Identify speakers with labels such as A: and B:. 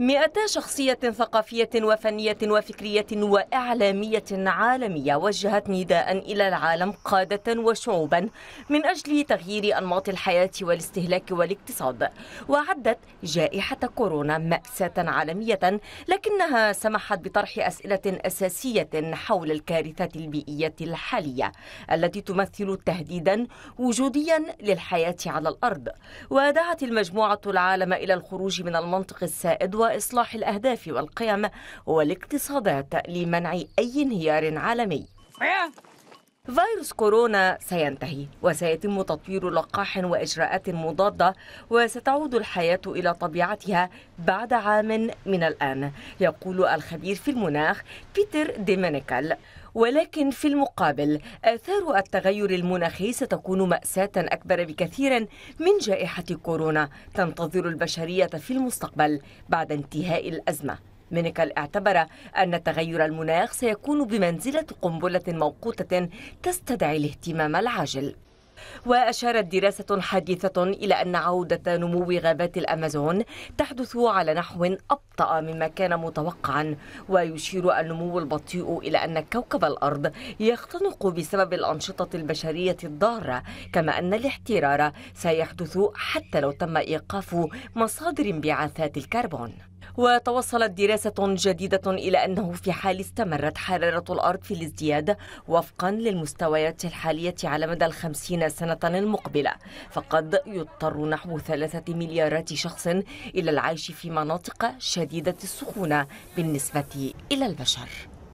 A: مئتا شخصية ثقافية وفنية وفكرية وإعلامية عالمية وجهت نداء إلى العالم قادة وشعوبا من أجل تغيير أنماط الحياة والاستهلاك والاقتصاد وعدت جائحة كورونا مأساة عالمية لكنها سمحت بطرح أسئلة أساسية حول الكارثة البيئية الحالية التي تمثل تهديدا وجوديا للحياة على الأرض ودعت المجموعة العالم إلى الخروج من المنطق السائد وإصلاح الأهداف والقيم والاقتصادات لمنع أي انهيار عالمي فيروس كورونا سينتهي وسيتم تطوير لقاح واجراءات مضاده وستعود الحياه الى طبيعتها بعد عام من الان يقول الخبير في المناخ بيتر ديمينيكال ولكن في المقابل آثار التغير المناخي ستكون مأساة أكبر بكثير من جائحة كورونا تنتظر البشرية في المستقبل بعد انتهاء الأزمة مينيكال اعتبر أن تغير المناخ سيكون بمنزلة قنبلة موقوتة تستدعي الاهتمام العاجل وأشارت دراسة حديثة إلى أن عودة نمو غابات الأمازون تحدث على نحو أبطأ مما كان متوقعا ويشير النمو البطيء إلى أن كوكب الأرض يختنق بسبب الأنشطة البشرية الضارة كما أن الاحترار سيحدث حتى لو تم إيقاف مصادر انبعاثات الكربون وتوصلت دراسة جديدة إلى أنه في حال استمرت حرارة الأرض في الازدياد وفقا للمستويات الحالية على مدى الخمسين سنة المقبلة فقد يضطر نحو ثلاثة مليارات شخص إلى العيش في مناطق شديدة السخونة بالنسبة إلى البشر